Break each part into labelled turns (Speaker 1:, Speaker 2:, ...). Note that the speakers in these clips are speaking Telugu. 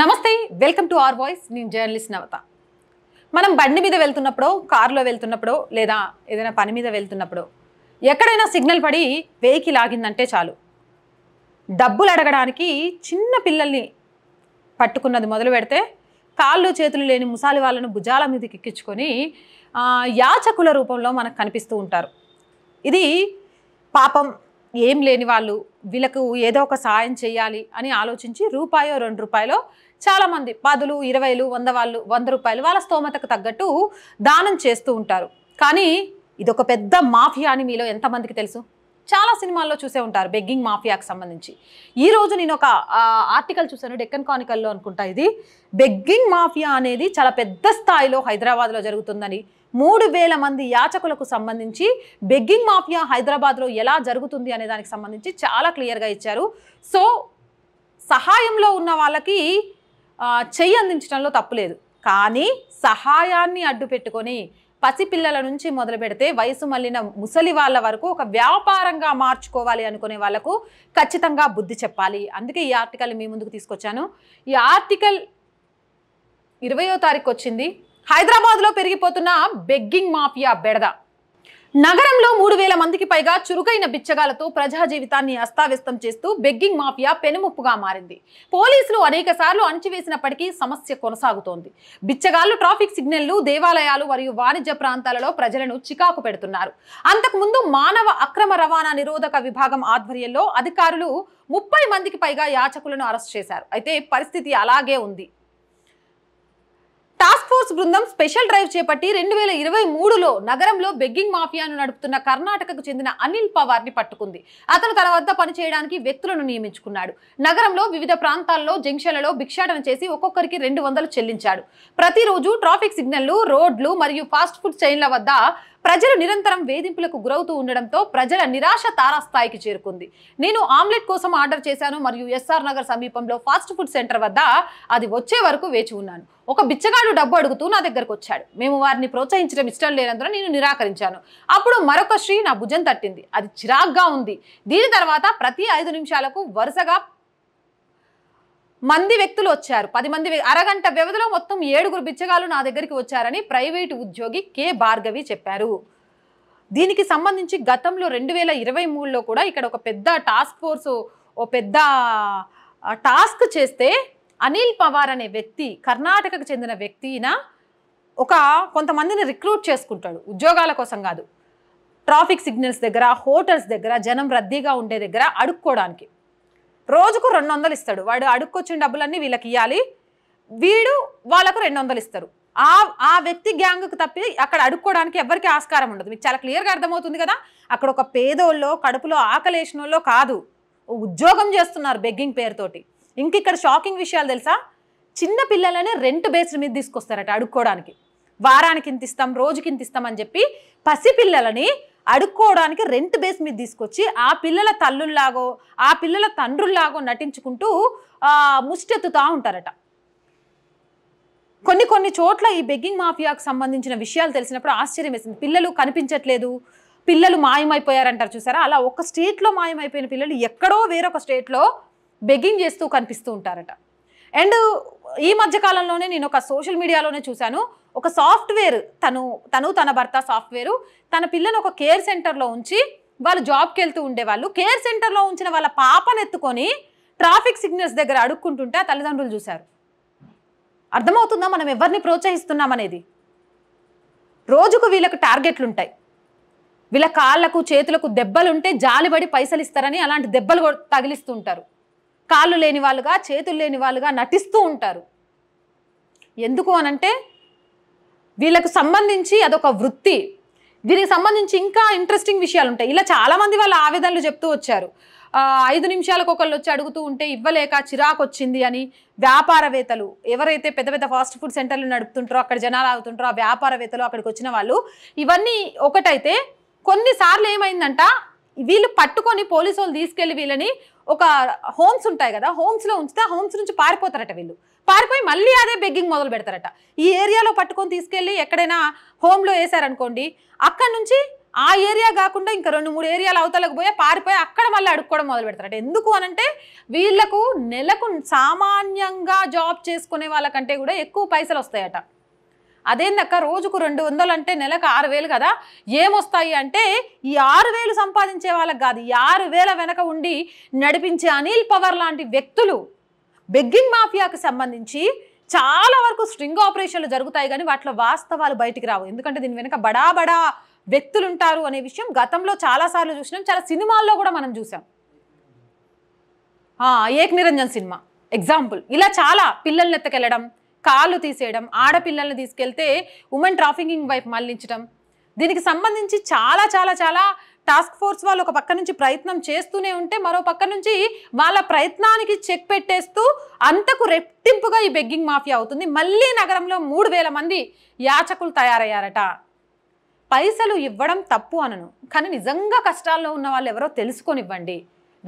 Speaker 1: నమస్తే వెల్కమ్ టు ఆర్ వాయిస్ నేను జర్నలిస్ట్ నవత మనం బండి మీద వెళ్తున్నప్పుడు కారులో వెళ్తున్నప్పుడు లేదా ఏదైనా పని మీద వెళ్తున్నప్పుడు ఎక్కడైనా సిగ్నల్ పడి వెహికల్ ఆగిందంటే చాలు డబ్బులు అడగడానికి చిన్న పిల్లల్ని పట్టుకున్నది మొదలు పెడితే కాళ్ళు చేతులు లేని ముసాలి వాళ్ళను భుజాల మీదకి ఎక్కించుకొని యాచకుల రూపంలో మనకు కనిపిస్తూ ఉంటారు ఇది పాపం ఏం లేని వాళ్ళు వీళ్ళకు ఏదో ఒక సాయం చేయాలి అని ఆలోచించి రూపాయో రెండు రూపాయలో చాలామంది పదులు ఇరవైలు వంద వాళ్ళు వంద రూపాయలు వాళ్ళ స్తోమతకు తగ్గట్టు దానం చేస్తూ ఉంటారు కానీ ఇదొక పెద్ద మాఫియా అని మీలో ఎంతమందికి తెలుసు చాలా సినిమాల్లో చూసే ఉంటారు బెగ్గింగ్ మాఫియాకి సంబంధించి ఈరోజు నేను ఒక ఆర్టికల్ చూశాను డెక్కన్ కానికల్లో అనుకుంటా ఇది బెగ్గింగ్ మాఫియా అనేది చాలా పెద్ద స్థాయిలో హైదరాబాద్లో జరుగుతుందని మూడు వేల మంది యాచకులకు సంబంధించి బెగ్గింగ్ మాఫియా హైదరాబాద్లో ఎలా జరుగుతుంది అనే దానికి సంబంధించి చాలా క్లియర్గా ఇచ్చారు సో సహాయంలో ఉన్న వాళ్ళకి చెయ్యి అందించడంలో తప్పులేదు కానీ సహాయాన్ని అడ్డు పెట్టుకొని పసిపిల్లల నుంచి మొదలు పెడితే వయసు మళ్ళిన ముసలి వాళ్ళ వరకు ఒక వ్యాపారంగా మార్చుకోవాలి అనుకునే వాళ్ళకు ఖచ్చితంగా బుద్ధి చెప్పాలి అందుకే ఈ ఆర్టికల్ మీ ముందుకు తీసుకొచ్చాను ఈ ఆర్టికల్ ఇరవయో తారీఖు వచ్చింది హైదరాబాద్లో పెరిగిపోతున్న బెగ్గింగ్ మాఫియా బెడద నగరంలో మూడు వేల మందికి పైగా చురుకైన బిచ్చగాలతో ప్రజా జీవితాన్ని అస్తావ్యస్తం చేస్తూ బెగ్గింగ్ మాఫియా పెనుముప్పుగా మారింది పోలీసులు అనేక సార్లు అణచివేసినప్పటికీ సమస్య కొనసాగుతోంది బిచ్చగాళ్లు ట్రాఫిక్ సిగ్నల్లు దేవాలయాలు మరియు వాణిజ్య ప్రాంతాలలో ప్రజలను చికాకు పెడుతున్నారు అంతకుముందు మానవ అక్రమ రవాణా నిరోధక విభాగం ఆధ్వర్యంలో అధికారులు ముప్పై మందికి పైగా యాచకులను అరెస్ట్ చేశారు అయితే పరిస్థితి అలాగే ఉంది టాస్క్ ఫోర్స్ బృందం స్పెషల్ డ్రైవ్ చేపట్టి రెండు వేల ఇరవై మూడులో నగరంలో బెగ్గింగ్ మాఫియాను నడుపుతున్న కర్ణాటకకు చెందిన అనిల్ పవార్ ని పట్టుకుంది అతను తన వద్ద పనిచేయడానికి వ్యక్తులను నియమించుకున్నాడు నగరంలో వివిధ ప్రాంతాల్లో జంక్షన్లలో భిక్షాటన చేసి ఒక్కొక్కరికి రెండు వందలు చెల్లించాడు ప్రతిరోజు ట్రాఫిక్ సిగ్నల్లు రోడ్లు మరియు ఫాస్ట్ ఫుడ్ చైన్ల వద్ద ప్రజలు నిరంతరం వేధింపులకు గురవుతూ ఉండడంతో ప్రజల నిరాశ తారాస్థాయికి చేరుకుంది నేను ఆమ్లెట్ కోసం ఆర్డర్ చేశాను మరియు ఎస్ఆర్ నగర్ సమీపంలో ఫాస్ట్ ఫుడ్ సెంటర్ వద్ద అది వచ్చే వరకు వేచి ఉన్నాను ఒక బిచ్చగాడు డబ్బు అడుగుతూ నా దగ్గరకు వచ్చాడు మేము వారిని ప్రోత్సహించడం ఇష్టం లేనందున నేను నిరాకరించాను అప్పుడు మరొక శ్రీ నా భుజం తట్టింది అది చిరాగ్గా ఉంది దీని తర్వాత ప్రతి ఐదు నిమిషాలకు వరుసగా మంది వ్యక్తులు వచ్చారు పది మంది అరగంట వ్యవధిలో మొత్తం ఏడుగురు బిచ్చగాలు నా దగ్గరికి వచ్చారని ప్రైవేటు ఉద్యోగి కె భార్గవి చెప్పారు దీనికి సంబంధించి గతంలో రెండు వేల ఇరవై మూడులో కూడా ఇక్కడ ఒక పెద్ద టాస్క్ ఫోర్స్ ఓ పెద్ద టాస్క్ చేస్తే అనిల్ పవార్ అనే వ్యక్తి కర్ణాటకకు చెందిన వ్యక్తి ఒక కొంతమందిని రిక్రూట్ చేసుకుంటాడు ఉద్యోగాల కోసం కాదు ట్రాఫిక్ సిగ్నల్స్ దగ్గర హోటల్స్ దగ్గర జనం రద్దీగా ఉండే దగ్గర అడుక్కోవడానికి రోజుకు రెండు వందలు ఇస్తాడు వాడు అడుక్కొచ్చిన డబ్బులన్నీ వీళ్ళకి ఇవ్వాలి వీడు వాళ్ళకు రెండు వందలు ఇస్తారు ఆ ఆ వ్యక్తి గ్యాంగ్కి తప్పి అక్కడ అడుక్కోవడానికి ఎవరికి ఆస్కారం ఉండదు మీకు చాలా క్లియర్గా అర్థమవుతుంది కదా అక్కడ ఒక పేదోళ్ళో కడుపులో ఆకలేసినోళ్ళో కాదు ఉద్యోగం చేస్తున్నారు బెగ్గింగ్ పేరుతోటి ఇంక ఇక్కడ షాకింగ్ విషయాలు తెలుసా చిన్న పిల్లలనే రెంట్ బేస్డ్ మీద తీసుకొస్తారట అడుక్కోవడానికి వారానికి ఇంత ఇస్తాం రోజుకి ఇంత ఇస్తాం అని చెప్పి పసిపిల్లలని అడుక్కోవడానికి రెంట్ బేస్ మీద తీసుకొచ్చి ఆ పిల్లల తల్లుల్లాగో ఆ పిల్లల తండ్రుల్లాగో నటించుకుంటూ ముష్టెత్తుతూ ఉంటారట కొన్ని కొన్ని చోట్ల ఈ బెగ్గింగ్ మాఫియాకు సంబంధించిన విషయాలు తెలిసినప్పుడు ఆశ్చర్యం వేసింది పిల్లలు కనిపించట్లేదు పిల్లలు మాయమైపోయారంటారు చూసారా అలా ఒక స్టేట్లో మాయమైపోయిన పిల్లలు ఎక్కడో వేరొక స్టేట్లో బెగ్గింగ్ చేస్తూ కనిపిస్తూ ఉంటారట అండ్ ఈ మధ్యకాలంలోనే నేను ఒక సోషల్ మీడియాలోనే చూశాను ఒక సాఫ్ట్వేర్ తను తను తన భర్త సాఫ్ట్వేరు తన పిల్లను ఒక కేర్ సెంటర్లో ఉంచి వాళ్ళు జాబ్కి వెళ్తూ ఉండేవాళ్ళు కేర్ సెంటర్లో ఉంచిన వాళ్ళ పాపను ఎత్తుకొని ట్రాఫిక్ సిగ్నల్స్ దగ్గర అడుక్కుంటుంటే ఆ తల్లిదండ్రులు చూశారు అర్థమవుతుందా మనం ఎవరిని ప్రోత్సహిస్తున్నాం అనేది రోజుకు వీళ్ళకు టార్గెట్లు ఉంటాయి వీళ్ళ కాళ్ళకు చేతులకు దెబ్బలుంటే జాలిబడి పైసలు ఇస్తారని అలాంటి దెబ్బలు తగిలిస్తూ ఉంటారు కాళ్ళు లేని వాళ్ళుగా చేతులు లేని వాళ్ళుగా నటిస్తూ ఉంటారు ఎందుకు అనంటే వీళ్ళకు సంబంధించి అదొక వృత్తి దీనికి సంబంధించి ఇంకా ఇంట్రెస్టింగ్ విషయాలు ఉంటాయి ఇలా చాలామంది వాళ్ళ ఆవేదనలు చెప్తూ వచ్చారు ఐదు నిమిషాలకు ఒకళ్ళు వచ్చి అడుగుతూ ఉంటే ఇవ్వలేక చిరాకు వచ్చింది అని వ్యాపారవేత్తలు ఎవరైతే పెద్ద పెద్ద ఫాస్ట్ ఫుడ్ సెంటర్లు నడుపుతుంటారో అక్కడ జనాలు ఆగుతుంటారో ఆ వ్యాపారవేత్తలు అక్కడికి వచ్చిన వాళ్ళు ఇవన్నీ ఒకటైతే కొన్నిసార్లు ఏమైందంట వీళ్ళు పట్టుకొని పోలీసు వాళ్ళు తీసుకెళ్లి వీళ్ళని ఒక హోమ్స్ ఉంటాయి కదా హోమ్స్లో ఉంచితే హోమ్స్ నుంచి పారిపోతారట వీళ్ళు పారిపోయి మళ్ళీ అదే బెగ్గింగ్ మొదలు పెడతారట ఈ ఏరియాలో పట్టుకొని తీసుకెళ్ళి ఎక్కడైనా హోమ్లో వేశారనుకోండి అక్కడ నుంచి ఆ ఏరియా కాకుండా ఇంకా రెండు మూడు ఏరియాలు అవతలకు పోయి పారిపోయి అక్కడ మళ్ళీ అడుక్కోవడం మొదలు పెడతారట ఎందుకు అనంటే వీళ్లకు నెలకు సామాన్యంగా జాబ్ చేసుకునే వాళ్ళకంటే కూడా ఎక్కువ పైసలు వస్తాయట అదేందక్క రోజుకు రెండు వందలు అంటే నెలకు ఆరు వేలు కదా ఏమొస్తాయి అంటే ఈ ఆరు వేలు సంపాదించే వాళ్ళకి కాదు ఈ ఆరు వేల వెనక ఉండి నడిపించే అనిల్ పవర్ లాంటి వ్యక్తులు బెగ్గింగ్ మాఫియాకు సంబంధించి చాలా వరకు స్ట్రింగ్ ఆపరేషన్లు జరుగుతాయి కానీ వాటిలో వాస్తవాలు బయటికి రావు ఎందుకంటే దీని వెనుక బడా బడా వ్యక్తులు ఉంటారు అనే విషయం గతంలో చాలాసార్లు చూసినాం చాలా సినిమాల్లో కూడా మనం చూసాం ఏక్ నిరంజన్ సినిమా ఎగ్జాంపుల్ ఇలా చాలా పిల్లల్ని ఎత్తకెళ్ళడం కాళ్ళు తీసేయడం ఆడపిల్లల్ని తీసుకెళ్తే ఉమెన్ ట్రాఫికింగ్ వైపు మళ్ళించడం దీనికి సంబంధించి చాలా చాలా చాలా టాస్క్ ఫోర్స్ వాళ్ళు ఒక పక్క నుంచి ప్రయత్నం చేస్తూనే ఉంటే మరో పక్క నుంచి వాళ్ళ ప్రయత్నానికి చెక్ పెట్టేస్తూ అంతకు రెట్టింపుగా ఈ బెగ్గింగ్ మాఫియా అవుతుంది మళ్ళీ నగరంలో మూడు వేల మంది యాచకులు తయారయ్యారట పైసలు ఇవ్వడం తప్పు అనను కానీ నిజంగా కష్టాల్లో ఉన్న వాళ్ళు ఎవరో తెలుసుకొనివ్వండి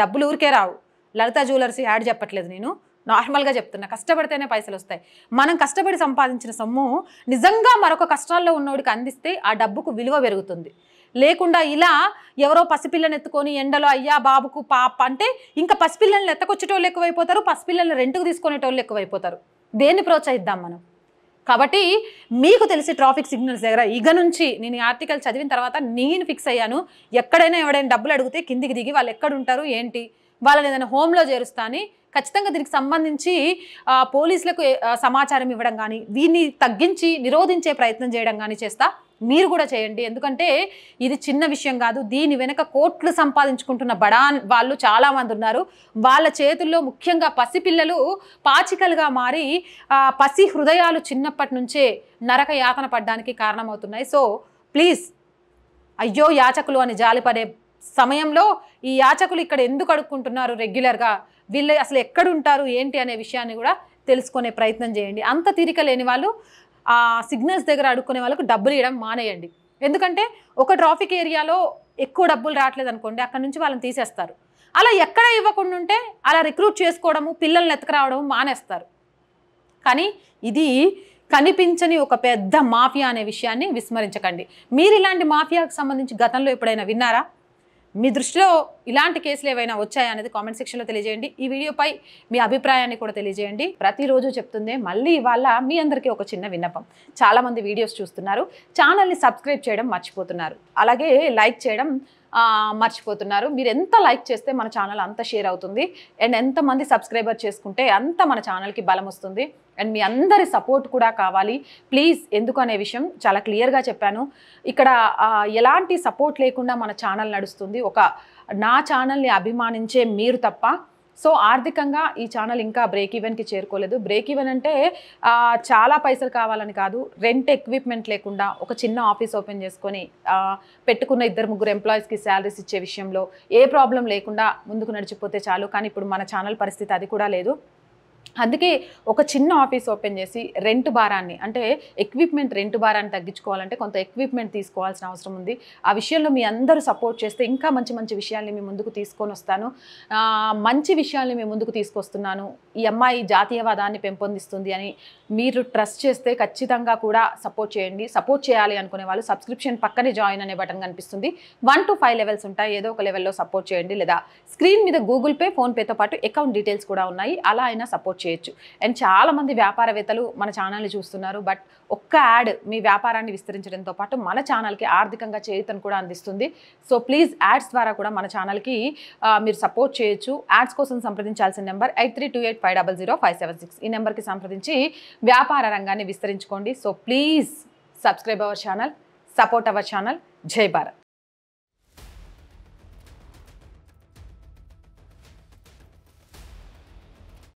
Speaker 1: డబ్బులు ఊరికే రావు లలిత జ్యువెలర్స్ యాడ్ చెప్పట్లేదు నేను నార్మల్గా చెప్తున్నా కష్టపడితేనే పైసలు వస్తాయి మనం కష్టపడి సంపాదించిన సొమ్ము నిజంగా మరొక కష్టాల్లో ఉన్నోడికి అందిస్తే ఆ డబ్బుకు విలువ పెరుగుతుంది లేకుండా ఇలా ఎవరో పసిపిల్లని ఎత్తుకొని ఎండలో అయ్యా బాబుకు పాప అంటే ఇంకా పసిపిల్లల్ని ఎత్తకొచ్చేటోళ్ళు ఎక్కువైపోతారు పసిపిల్లల్ని రెంట్కు తీసుకునేటోళ్ళు ఎక్కువైపోతారు దేన్ని ప్రోత్సహిద్దాం మనం కాబట్టి మీకు తెలిసి ట్రాఫిక్ సిగ్నల్స్ దగ్గర ఇక నుంచి నేను ఈ ఆర్టికల్ చదివిన తర్వాత నేను ఫిక్స్ అయ్యాను ఎక్కడైనా ఎవడైనా డబ్బులు అడిగితే కిందికి దిగి వాళ్ళు ఎక్కడుంటారు ఏంటి వాళ్ళని ఏదైనా హోమ్లో చేరుస్తా అని ఖచ్చితంగా దీనికి సంబంధించి పోలీసులకు సమాచారం ఇవ్వడం కానీ వీన్ని తగ్గించి నిరోధించే ప్రయత్నం చేయడం కానీ చేస్తా మీరు కూడా చేయండి ఎందుకంటే ఇది చిన్న విషయం కాదు దీని వెనుక కోట్లు సంపాదించుకుంటున్న బడా వాళ్ళు చాలామంది ఉన్నారు వాళ్ళ చేతుల్లో ముఖ్యంగా పసిపిల్లలు పాచికలుగా మారి పసి హృదయాలు చిన్నప్పటి నుంచే నరక యాతన పడ్డానికి కారణమవుతున్నాయి సో ప్లీజ్ అయ్యో యాచకులు అని జాలిపడే సమయంలో ఈ యాచకులు ఇక్కడ ఎందుకు అడుక్కుంటున్నారు రెగ్యులర్గా వీళ్ళు అసలు ఎక్కడుంటారు ఏంటి అనే విషయాన్ని కూడా తెలుసుకునే ప్రయత్నం చేయండి అంత తీరిక లేని వాళ్ళు ఆ సిగ్నల్స్ దగ్గర అడుక్కునే వాళ్ళకు డబ్బులు ఇవ్వడం మానేయండి ఎందుకంటే ఒక ట్రాఫిక్ ఏరియాలో ఎక్కువ డబ్బులు రావట్లేదు అనుకోండి అక్కడ నుంచి వాళ్ళని తీసేస్తారు అలా ఎక్కడ ఇవ్వకుండా ఉంటే అలా రిక్రూట్ చేసుకోవడము పిల్లల్ని ఎత్తుకురావడం మానేస్తారు కానీ ఇది కనిపించని ఒక పెద్ద మాఫియా అనే విషయాన్ని విస్మరించకండి మీరు ఇలాంటి మాఫియాకు సంబంధించి గతంలో ఎప్పుడైనా విన్నారా మీ దృష్టిలో ఇలాంటి కేసులు ఏవైనా వచ్చాయా అనేది కామెంట్ సెక్షన్లో తెలియజేయండి ఈ వీడియోపై మీ అభిప్రాయాన్ని కూడా తెలియజేయండి ప్రతిరోజు చెప్తుందే మళ్ళీ ఇవాళ మీ అందరికీ ఒక చిన్న విన్నపం చాలామంది వీడియోస్ చూస్తున్నారు ఛానల్ని సబ్స్క్రైబ్ చేయడం మర్చిపోతున్నారు అలాగే లైక్ చేయడం మర్చిపోతున్నారు మీరు ఎంత లైక్ చేస్తే మన ఛానల్ అంత షేర్ అవుతుంది అండ్ ఎంతమంది సబ్స్క్రైబర్ చేసుకుంటే అంత మన ఛానల్కి బలం వస్తుంది అండ్ మీ అందరి సపోర్ట్ కూడా కావాలి ప్లీజ్ ఎందుకు అనే విషయం చాలా క్లియర్గా చెప్పాను ఇక్కడ ఎలాంటి సపోర్ట్ లేకుండా మన ఛానల్ నడుస్తుంది ఒక నా ఛానల్ని అభిమానించే మీరు తప్ప సో ఆర్థికంగా ఈ ఛానల్ ఇంకా బ్రేక్ ఈవెన్కి చేరుకోలేదు బ్రేక్ ఈవెన్ అంటే చాలా పైసలు కావాలని కాదు రెంట్ ఎక్విప్మెంట్ లేకుండా ఒక చిన్న ఆఫీస్ ఓపెన్ చేసుకొని పెట్టుకున్న ఇద్దరు ముగ్గురు ఎంప్లాయీస్కి శాలరీస్ ఇచ్చే విషయంలో ఏ ప్రాబ్లం లేకుండా ముందుకు నడిచిపోతే చాలు కానీ ఇప్పుడు మన ఛానల్ పరిస్థితి అది కూడా లేదు అందుకే ఒక చిన్న ఆఫీస్ ఓపెన్ చేసి రెంట్ భారాన్ని అంటే ఎక్విప్మెంట్ రెంట్ భారాన్ని తగ్గించుకోవాలంటే కొంత ఎక్విప్మెంట్ తీసుకోవాల్సిన అవసరం ఉంది ఆ విషయంలో మీ అందరూ సపోర్ట్ చేస్తే ఇంకా మంచి మంచి విషయాల్ని మీ ముందుకు తీసుకొని వస్తాను మంచి విషయాల్ని మీ ముందుకు తీసుకొస్తున్నాను ఈ అమ్మాయి జాతీయవాదాన్ని పెంపొందిస్తుంది అని మీరు ట్రస్ట్ చేస్తే ఖచ్చితంగా కూడా సపోర్ట్ చేయండి సపోర్ట్ చేయాలి అనుకునే వాళ్ళు సబ్స్క్రిప్షన్ పక్కనే జాయిన్ అనే బటన్ కనిపిస్తుంది వన్ టు ఫైవ్ లెవెల్స్ ఉంటాయి ఏదో ఒక లెవెల్లో సపోర్ట్ చేయండి లేదా స్క్రీన్ మీద గూగుల్ పే ఫోన్పేతో పాటు అకౌంట్ డీటెయిల్స్ కూడా ఉన్నాయి అలా అయినా సపోర్ట్ సపోర్ట్ చేయొచ్చు అండ్ చాలామంది వ్యాపారవేత్తలు మన ఛానల్ని చూస్తున్నారు బట్ ఒక్క యాడ్ మీ వ్యాపారాన్ని విస్తరించడంతో పాటు మన ఛానల్కి ఆర్థికంగా చేయుతను కూడా అందిస్తుంది సో ప్లీజ్ యాడ్స్ ద్వారా కూడా మన ఛానల్కి మీరు సపోర్ట్ చేయొచ్చు యాడ్స్ కోసం సంప్రదించాల్సిన number eight three two eight five double zero five seven six ఈ నెంబర్కి సంప్రదించి వ్యాపార రంగాన్ని విస్తరించుకోండి so please subscribe our channel support our channel జై భారత్